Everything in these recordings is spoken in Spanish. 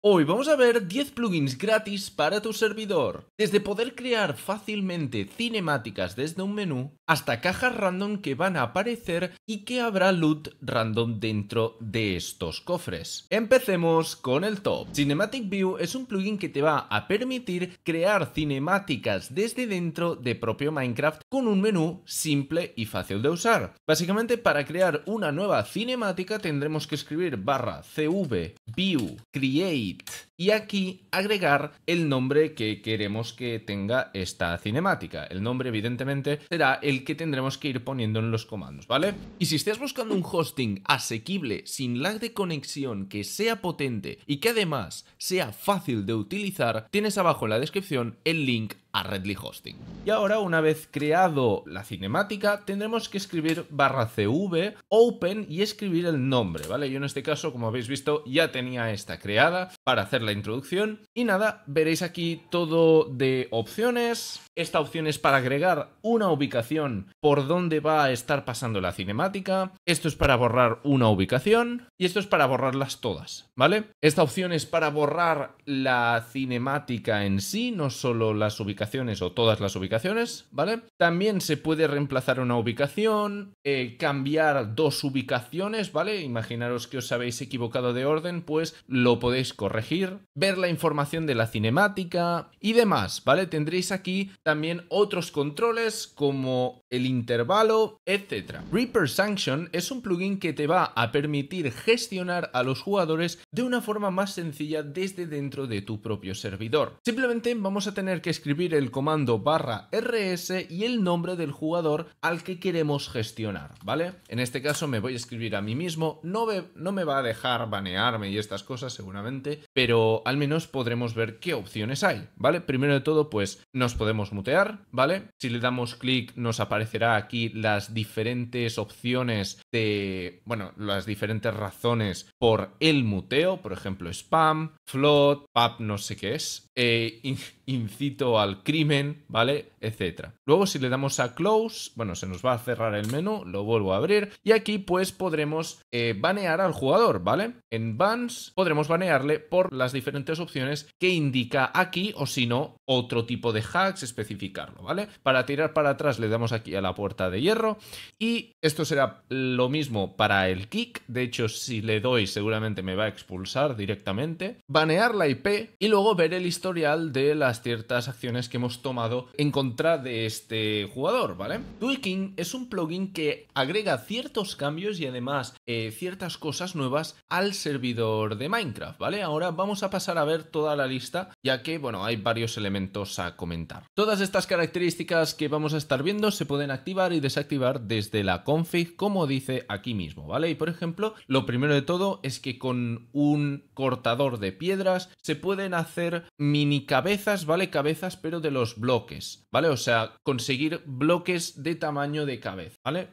Hoy vamos a ver 10 plugins gratis para tu servidor. Desde poder crear fácilmente cinemáticas desde un menú, hasta cajas random que van a aparecer y que habrá loot random dentro de estos cofres. Empecemos con el top. Cinematic View es un plugin que te va a permitir crear cinemáticas desde dentro de propio Minecraft con un menú simple y fácil de usar. Básicamente para crear una nueva cinemática tendremos que escribir barra cv view create geliebt y aquí agregar el nombre que queremos que tenga esta cinemática. El nombre evidentemente será el que tendremos que ir poniendo en los comandos, ¿vale? Y si estás buscando un hosting asequible, sin lag de conexión, que sea potente y que además sea fácil de utilizar, tienes abajo en la descripción el link a Redly Hosting. Y ahora, una vez creado la cinemática, tendremos que escribir barra CV, open y escribir el nombre, ¿vale? Yo en este caso, como habéis visto, ya tenía esta creada para hacerla la introducción. Y nada, veréis aquí todo de opciones. Esta opción es para agregar una ubicación por donde va a estar pasando la cinemática. Esto es para borrar una ubicación. Y esto es para borrarlas todas, ¿vale? Esta opción es para borrar la cinemática en sí, no solo las ubicaciones o todas las ubicaciones, ¿vale? También se puede reemplazar una ubicación, eh, cambiar dos ubicaciones, ¿vale? Imaginaros que os habéis equivocado de orden, pues lo podéis corregir ver la información de la cinemática y demás, ¿vale? Tendréis aquí también otros controles como el intervalo, etcétera. Reaper Sanction es un plugin que te va a permitir gestionar a los jugadores de una forma más sencilla desde dentro de tu propio servidor. Simplemente vamos a tener que escribir el comando barra rs y el nombre del jugador al que queremos gestionar, ¿vale? En este caso me voy a escribir a mí mismo, no me, no me va a dejar banearme y estas cosas seguramente, pero al menos podremos ver qué opciones hay, ¿vale? Primero de todo, pues nos podemos mutear, ¿vale? Si le damos clic nos aparece aparecerá aquí las diferentes opciones de, bueno, las diferentes razones por el muteo, por ejemplo, spam, float, pub, no sé qué es, eh, incito al crimen, ¿vale? Etcétera. Luego si le damos a close, bueno, se nos va a cerrar el menú, lo vuelvo a abrir y aquí pues podremos eh, banear al jugador, ¿vale? En bans podremos banearle por las diferentes opciones que indica aquí o si no otro tipo de hacks, especificarlo, ¿vale? Para tirar para atrás le damos aquí a la puerta de hierro y esto será lo mismo para el kick, de hecho si le doy seguramente me va a expulsar directamente, banear la IP y luego ver el historial de las ciertas acciones que hemos tomado en contra de este jugador, ¿vale? Tweaking es un plugin que agrega ciertos cambios y además eh, ciertas cosas nuevas al servidor de Minecraft, ¿vale? Ahora vamos a pasar a ver toda la lista, ya que, bueno, hay varios elementos a comentar. Todas estas características que vamos a estar viendo se pueden activar y desactivar desde la config, como dice aquí mismo, ¿vale? Y por ejemplo, lo primero de todo es que con un cortador de piedras se pueden hacer mini cabezas, ¿vale? Cabezas, pero de los bloques, ¿vale? O sea, conseguir bloques de tamaño de cabeza, ¿vale?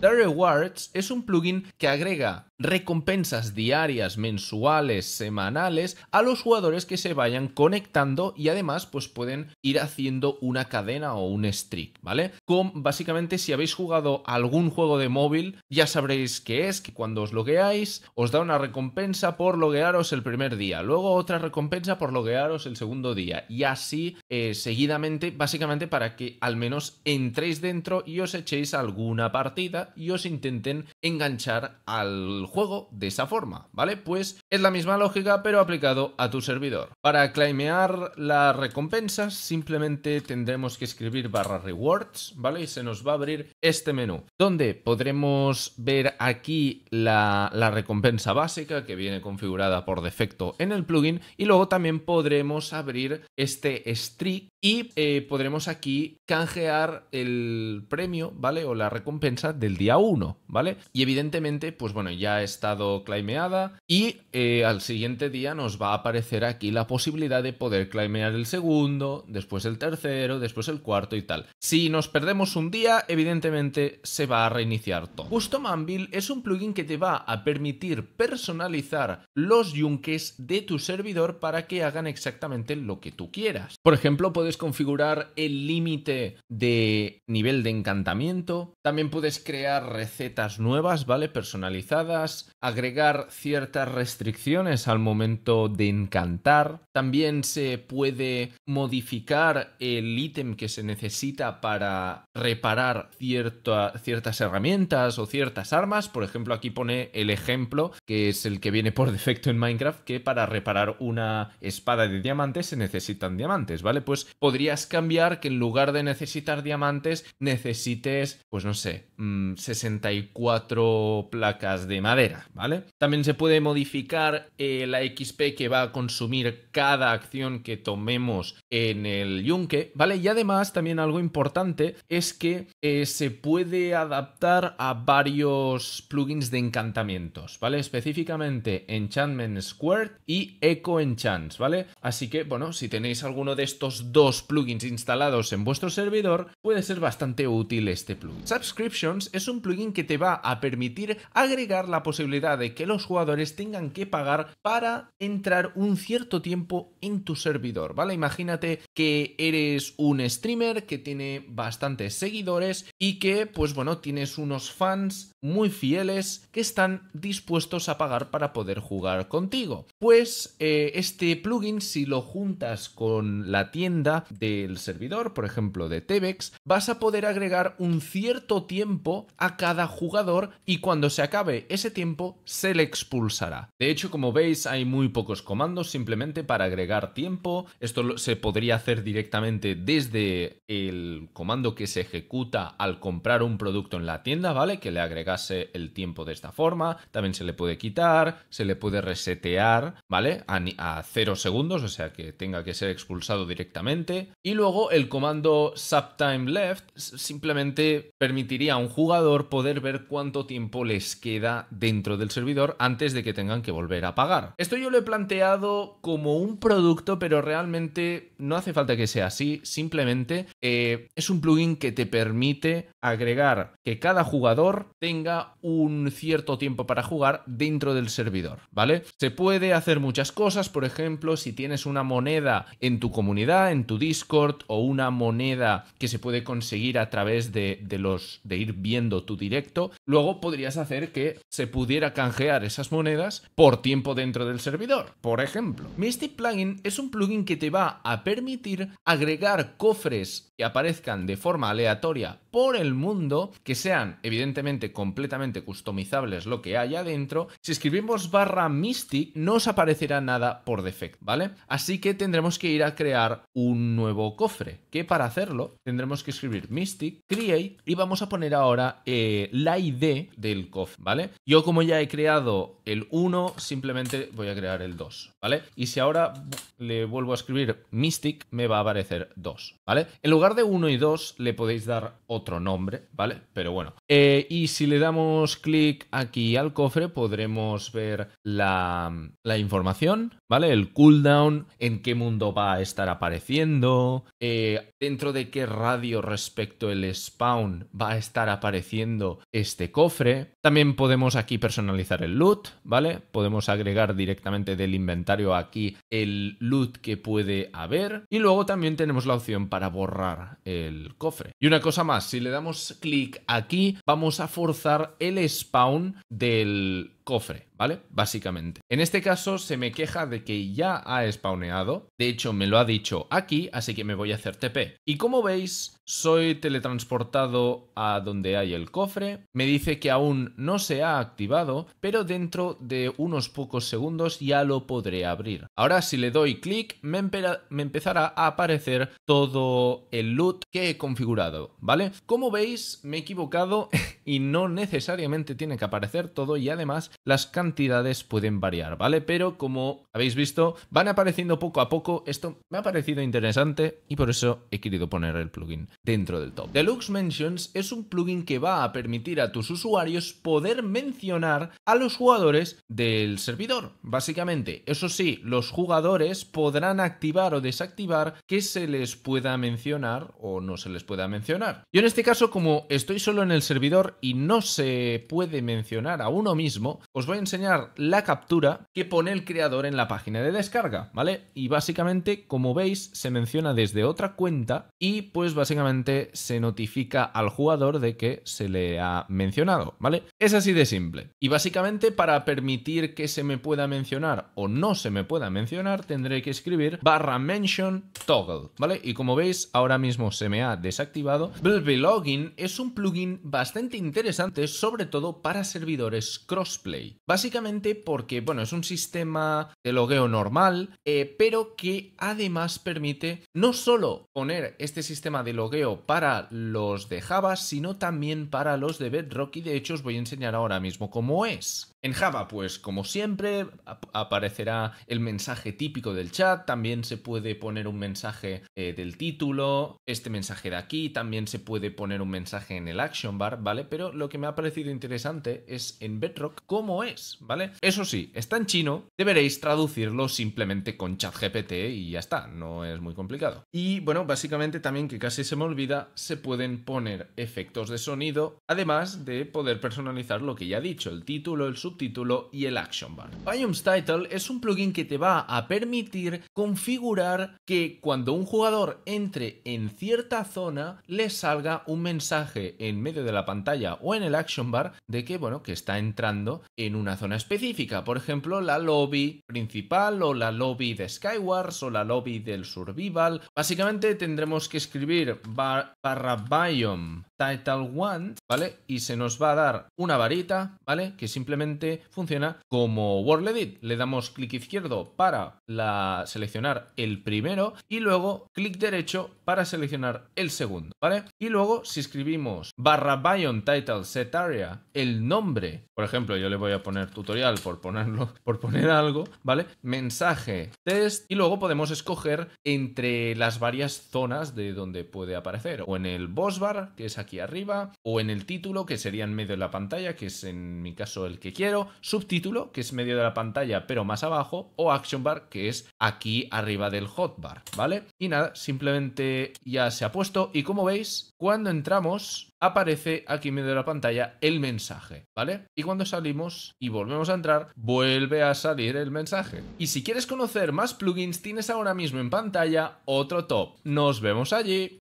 The Rewards es un plugin que agrega recompensas diarias, mensuales, semanales a los jugadores que se vayan conectando y además pues pueden ir haciendo una cadena o un streak, ¿vale? Con básicamente si habéis jugado algún juego de móvil ya sabréis Que es, que cuando os logueáis os da una recompensa por loguearos el primer día, luego otra recompensa por loguearos el segundo día y así eh, seguidamente básicamente para que al menos entréis dentro y os echéis alguna partida y os intenten enganchar al juego de esa forma, ¿vale? Pues es la misma lógica pero aplicado a tu servidor. Para claimear las recompensas simplemente tendremos que escribir barra rewards, ¿vale? Y se nos va a abrir este menú donde podremos ver aquí la, la recompensa básica que viene configurada por defecto en el plugin y luego también podremos abrir este streak y eh, podremos aquí canjear el premio, ¿vale? O la recompensa del día 1, ¿vale? Y evidentemente, pues bueno, ya ha estado claimeada y eh, al siguiente día nos va a aparecer aquí la posibilidad de poder claimear el segundo, después el tercero, después el cuarto y tal. Si nos perdemos un día, evidentemente se va a reiniciar todo. Custom Anvil es un plugin que te va a permitir personalizar los yunques de tu servidor para que hagan exactamente lo que tú quieras. Por ejemplo, podemos puedes configurar el límite de nivel de encantamiento. También puedes crear recetas nuevas, ¿vale? Personalizadas, agregar ciertas restricciones al momento de encantar. También se puede modificar el ítem que se necesita para reparar ciertas herramientas o ciertas armas. Por ejemplo, aquí pone el ejemplo, que es el que viene por defecto en Minecraft, que para reparar una espada de diamantes se necesitan diamantes, ¿vale? Pues podrías cambiar que en lugar de necesitar diamantes, necesites, pues no sé, 64 mm, placas de madera, ¿vale? También se puede modificar eh, la XP que va a consumir cada acción que tomemos en el yunque, ¿vale? Y además también algo importante es que eh, se puede adaptar a varios plugins de encantamientos, ¿vale? Específicamente Enchantment Squirt y Echo Enchants, ¿vale? Así que, bueno, si tenéis alguno de estos dos plugins instalados en vuestro servidor, puede ser bastante útil este plugin. Subscriptions es un plugin que te va a permitir agregar la posibilidad de que los jugadores tengan que pagar para entrar un cierto tiempo en tu servidor, ¿vale? Imagínate que eres un streamer que tiene bastantes seguidores y que, pues bueno, tienes unos fans muy fieles que están dispuestos a pagar para poder jugar contigo. Pues eh, este plugin, si lo juntas con la tienda, del servidor, por ejemplo de Tebex, vas a poder agregar un cierto tiempo a cada jugador y cuando se acabe ese tiempo se le expulsará. De hecho, como veis, hay muy pocos comandos simplemente para agregar tiempo. Esto se podría hacer directamente desde el comando que se ejecuta al comprar un producto en la tienda, ¿vale? Que le agregase el tiempo de esta forma. También se le puede quitar, se le puede resetear, ¿vale? A, a cero segundos, o sea que tenga que ser expulsado directamente y luego el comando subtime left simplemente permitiría a un jugador poder ver cuánto tiempo les queda dentro del servidor antes de que tengan que volver a pagar. Esto yo lo he planteado como un producto, pero realmente no hace falta que sea así. Simplemente eh, es un plugin que te permite agregar que cada jugador tenga un cierto tiempo para jugar dentro del servidor, ¿vale? Se puede hacer muchas cosas, por ejemplo, si tienes una moneda en tu comunidad, en tu Discord o una moneda que se puede conseguir a través de, los de ir viendo tu directo. Luego podrías hacer que se pudiera canjear esas monedas por tiempo dentro del servidor. Por ejemplo, Mystic Plugin es un plugin que te va a permitir agregar cofres que aparezcan de forma aleatoria por el mundo, que sean evidentemente completamente customizables lo que haya dentro. Si escribimos barra Mystic, no os aparecerá nada por defecto, ¿vale? Así que tendremos que ir a crear un nuevo cofre, que para hacerlo tendremos que escribir mystic, create y vamos a poner ahora eh, la ID del cofre, ¿vale? Yo como ya he creado el 1, simplemente voy a crear el 2, ¿vale? Y si ahora le vuelvo a escribir mystic, me va a aparecer 2, ¿vale? En lugar de 1 y 2 le podéis dar otro nombre, ¿vale? Pero bueno. Eh, y si le damos clic aquí al cofre, podremos ver la, la información ¿Vale? El cooldown, en qué mundo va a estar apareciendo, eh, dentro de qué radio respecto el spawn va a estar apareciendo este cofre. También podemos aquí personalizar el loot, ¿vale? Podemos agregar directamente del inventario aquí el loot que puede haber. Y luego también tenemos la opción para borrar el cofre. Y una cosa más, si le damos clic aquí, vamos a forzar el spawn del cofre, ¿vale? Básicamente. En este caso se me queja de que ya ha spawneado, de hecho me lo ha dicho aquí, así que me voy a hacer TP. Y como veis, soy teletransportado a donde hay el cofre, me dice que aún no se ha activado, pero dentro de unos pocos segundos ya lo podré abrir. Ahora si le doy clic, me, me empezará a aparecer todo el loot que he configurado, ¿vale? Como veis, me he equivocado y no necesariamente tiene que aparecer todo y además las cantidades pueden variar, ¿vale? Pero como habéis visto, van apareciendo poco a poco. Esto me ha parecido interesante y por eso he querido poner el plugin dentro del top. Deluxe Mentions es un plugin que va a permitir a tus usuarios poder mencionar a los jugadores del servidor, básicamente. Eso sí, los jugadores podrán activar o desactivar que se les pueda mencionar o no se les pueda mencionar. Yo en este caso, como estoy solo en el servidor y no se puede mencionar a uno mismo, os voy a enseñar la captura que pone el creador en la página de descarga, ¿vale? Y básicamente, como veis, se menciona desde otra cuenta y pues básicamente se notifica al jugador de que se le ha mencionado, ¿vale? Es así de simple. Y básicamente para permitir que se me pueda mencionar o no se me pueda mencionar, tendré que escribir barra mention toggle, ¿vale? Y como veis, ahora mismo se me ha desactivado. login es un plugin bastante interesante, sobre todo para servidores crossplay Básicamente porque, bueno, es un sistema de logueo normal, eh, pero que además permite no solo poner este sistema de logueo para los de Java, sino también para los de Bedrock y de hecho os voy a enseñar ahora mismo cómo es. En Java, pues como siempre, aparecerá el mensaje típico del chat, también se puede poner un mensaje eh, del título, este mensaje de aquí, también se puede poner un mensaje en el action bar, ¿vale? Pero lo que me ha parecido interesante es en Bedrock, es, ¿vale? Eso sí, está en chino, deberéis traducirlo simplemente con ChatGPT y ya está, no es muy complicado. Y bueno, básicamente también que casi se me olvida, se pueden poner efectos de sonido, además de poder personalizar lo que ya he dicho, el título, el subtítulo y el action bar. Biomes Title es un plugin que te va a permitir configurar que cuando un jugador entre en cierta zona, le salga un mensaje en medio de la pantalla o en el action bar de que, bueno, que está entrando en una zona específica, por ejemplo, la lobby principal o la lobby de Skywars o la lobby del Survival. Básicamente tendremos que escribir barra biome title one ¿vale? Y se nos va a dar una varita, ¿vale? Que simplemente funciona como world edit. Le damos clic izquierdo para la, seleccionar el primero y luego clic derecho para seleccionar el segundo, ¿vale? Y luego si escribimos barra biome title set area, el nombre, por ejemplo, yo le voy voy a poner tutorial por ponerlo, por poner algo, ¿vale? Mensaje, test y luego podemos escoger entre las varias zonas de donde puede aparecer, o en el boss bar, que es aquí arriba, o en el título, que sería en medio de la pantalla, que es en mi caso el que quiero, subtítulo, que es medio de la pantalla pero más abajo, o action bar, que es aquí arriba del hotbar, ¿vale? Y nada, simplemente ya se ha puesto y como veis, cuando entramos aparece aquí en medio de la pantalla el mensaje, ¿vale? Y cuando salimos y volvemos a entrar, vuelve a salir el mensaje. Y si quieres conocer más plugins, tienes ahora mismo en pantalla otro top. Nos vemos allí.